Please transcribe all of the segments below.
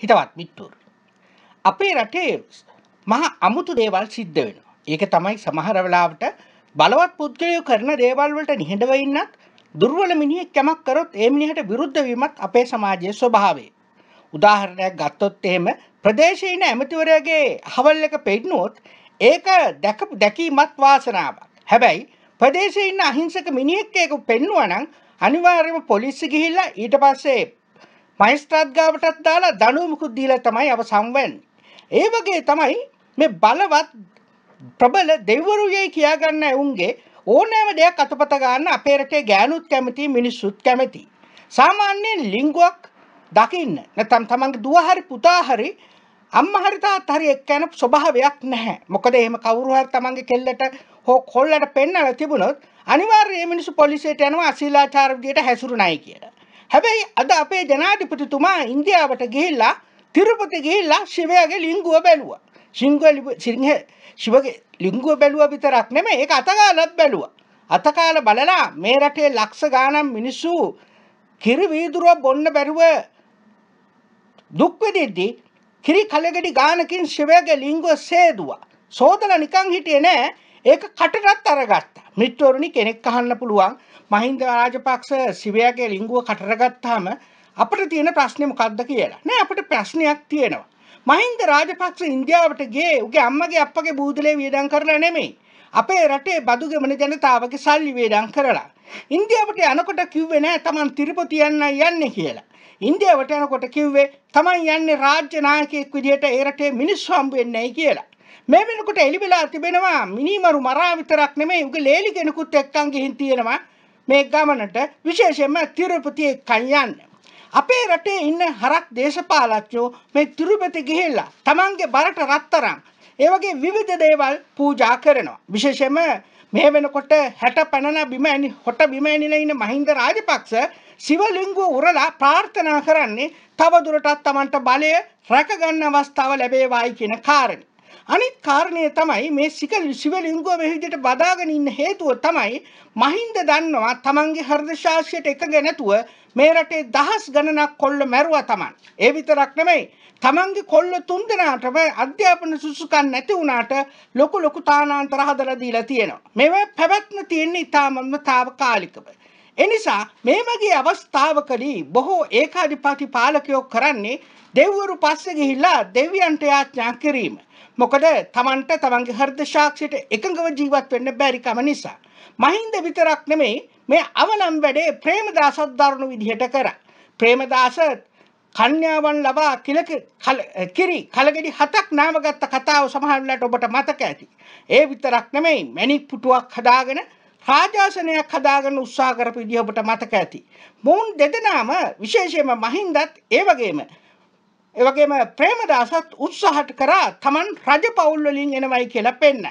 හිතවත් මිත්තුරු. අපේ රටේ මහා අමුතු දේවල් සිද්ධ වෙනවා. ඒක තමයි සමහර වෙලාවට බලවත් පුද්ගලයෝ කරන දේවල් වලට නිහඬව ඉන්නත් දුර්වල මිනිහෙක් කැමක් කරොත් ඒ මිනිහට විරුද්ධ වීමත් අපේ සමාජයේ ස්වභාවය. උදාහරණයක් ගත්තොත් එහෙම ප්‍රදේශීන ඇමතිවරයාගේ හවල් එක පෙන්නුවොත් ඒක දැකපු දැකීමත් වාසනාවක්. හැබැයි ප්‍රදේශයේ ඉන්න අහිංසක මිනිහෙක් ඒක පෙන්නුවා නම් අනිවාර්යයෙන්ම පොලිසිය ගිහිල්ලා ඊට පස්සේ මයිස්ත්‍රාත් ගාවටත් දාලා දනුවමකුත් දීලා තමයි අවසන් වෙන්නේ. ඒ වගේ තමයි මේ බලවත් ප්‍රබල දෙවිවරු යයි කියාගන්න උන්ගේ ඕනෑම දෙයක් අතපත ගන්න අපේ රටේ ගෑනුත් කැමති මිනිස්සුත් කැමති. සාමාන්‍යයෙන් ලිංගුවක් දකින්න නැත්නම් තමන්ගේ දුව හරි පුතා හරි අම්මා හරි තාත්තා හරි එක්ක යන ස්වභාවයක් නැහැ. මොකද එහෙම කවුරු හරි තමන්ගේ කෙල්ලට හෝ කොල්ලට පෙන්වලා තිබුණොත් අනිවාර්යයෙන් මේ මිනිස්සු පොලිසියට යනවා අශීලාචාර විදියට හැසිරුණයි කියලා. හැබැයි අද අපේ ජනාධිපතිතුමා ඉන්දියාවට ගිහිල්ලා තිරුපති ගිහිල්ලා ශිවයාගේ ලිංගුව බැලුවා. සිංහ සිංහ ශිවගේ ලිංගුව බැලුවා විතරක් නෙමෙයි ඒක අතගාලත් බැලුවා. අතකාල බලලා මේ රටේ ලක්ෂ ගාණක් මිනිස්සු කිරි වීදුරුව බොන්න බැරුව දුක් විඳිද්දී කිරි කලගඩි ගානකින් ශිවයාගේ ලිංගුව සේදුවා. සෝදලා නිකන් හිටියේ නෑ. ඒක කටටත් අරගත්තා. මිත්‍රෝරුනි කෙනෙක් අහන්න පුළුවන් මහින්ද රාජපක්ෂ සිවයාගේ ලිංගුව කටරගත්තාම අපට තියෙන ප්‍රශ්නේ මොකක්ද කියලා. නෑ අපට ප්‍රශ්නයක් තියෙනවා. මහින්ද රාජපක්ෂ ඉන්දියාවට ගියේ උගේ අම්මගේ අප්පගේ බූදලේ වියදම් කරලා නෙමෙයි. අපේ රටේ බදු ගෙමන ජනතාවගේ සල්ලි වියදම් කරලා. ඉන්දියාවට යනකොට කිව්වේ නෑ Taman තිරුපති යන්න යන්නේ කියලා. ඉන්දියාවට යනකොට කිව්වේ Taman යන්නේ රාජ්‍ය නායකයෙක් විදිහට ඒ රටේ මිනිස්සු හම්බ වෙන්නේ නැහැ කියලා. මේ වෙනකොට එලි වෙලා තිබෙනවා මිනිමරු මරා විතරක් නෙමෙයි උගේ ලේලි කෙනෙකුත් එක්කන් ගිහින් තියෙනවා මේ ගමනට විශේෂයෙන්ම තිරුපති කල්යන්න. අපේ රටේ ඉන්න හරක් දේශපාලච්චෝ මේ තිරුපති ගිහිල්ලා තමන්ගේ බරට රත්තරන් ඒ වගේ විවිධ දේවල් පූජා කරනවා. විශේෂයෙන්ම මේ වෙනකොට 60 පැනන බිම ඇනි හොට බිම ඇනිලා ඉන්න මහින්ද රාජපක්ෂ සිවලිංගුව උරලා ප්‍රාර්ථනා කරන්නේ තවදුරටත් Tamanට බලය රැකගන්න අවස්ථාව ලැබේවායි කියන කාරණේ. අනිත් කාරණය තමයි මේ සික සිවල යුරුගුව මේ විදිහට බදාගෙන ඉන්න හේතුව තමයි මහින්ද දන්නවා තමන්ගේ හෘද ශාස්ත්‍රයට එකඟ නැතුව මේ රටේ දහස් ගණනක් කොල්ල මැරුවා තමන්. ඒ විතරක් නෙමෙයි තමන්ගේ කොල්ල තුන්දෙනාටම අධ්‍යාපන සුසුකන් නැති වුණාට ලොකු ලොකු තානාන්තර හදලා දීලා තියෙනවා. මේවා පැවැත්ම තියෙන්නේ ඊටමම తాවකාලිකව. එනිසා මේ වගේ අවස්ථාවකදී බොහෝ ඒකාධිපති පාලකයෝ කරන්නේ දෙව්වරු පස්සේ ගිහිල්ලා දෙවියන්ට යාඥා කිරීම. මොකද තමන්ට තමන්ගේ හෘද සාක්ෂියට එකඟව ජීවත් වෙන්න බැරි කම නිසා. මහින්ද විතරක් නෙමෙයි මේ අවනම් වැඩේ ප්‍රේමදාසත් දරුණු විදිහට කරා. ප්‍රේමදාස කන්‍යාවන් ලබා කිලක කිරි කලගෙඩි හතක් නාමගත්ත කතාව සමහරවිට ඔබට මතක ඇති. ඒ විතරක් නෙමෙයි මැණික් පුටුවක් හදාගෙන රාජාසනයක් හදාගන්න උත්සාහ කරපු විදිහ ඔබට මතක ඇති. මොවුන් දෙදෙනාම විශේෂයෙන්ම මහින්දත් ඒ වගේම ඒ වගේම ප්‍රේමදාසත් උත්සාහට කරා Taman රජ පවුල් වලින් එනවයි කියලා පෙන්නන්න.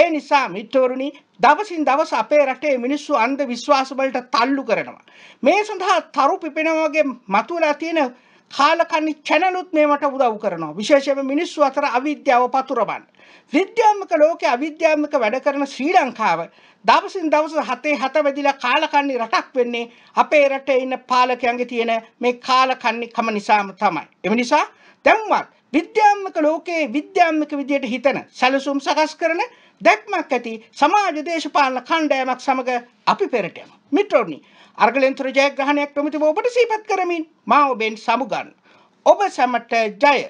ඒ නිසා මිත්‍රවරුනි දවසින් දවස අපේ රටේ මිනිස්සු අන්ධ විශ්වාස වලට තල්ලු කරනවා. මේ සඳහා තරු පිපෙනවා වගේ මතුවලා තියෙන කාලකන්නි චැනලුත් මේමට උදව් කරනවා විශේෂම මිනිස්සු අතර අවිද්‍යාව පතුරබන්. විද්‍යාත්මක ලෝකෙ අවිද්‍යාත්මක වැඩ කරන ශ්‍රී ලංකාව දවසින් දවස හතේ හත වැදිලා කාලකන්නි රටක් වෙන්නේ අපේ රටේ ඉන්න පාලකයන්ගේ තියෙන මේ කාලකන්නි කම නිසාම තමයි. එම නිසා දැම්වත් විද්‍යාත්මක ලෝකයේ විද්‍යාත්මක විදියට හිතන සැලසුම් සකස් කරන දැක්මක් ඇති සමාජ දේශපාලන කණ්ඩායමක් සමග අපි පෙරට යමු. මිත්‍රෝනි, අර්ගලෙන්තර ජයග්‍රහණයක් ප්‍රමිතිව ඔබට සිහිපත් කරමින් මා ඔබෙන් සමුගන්න. ඔබ සැමට ජය!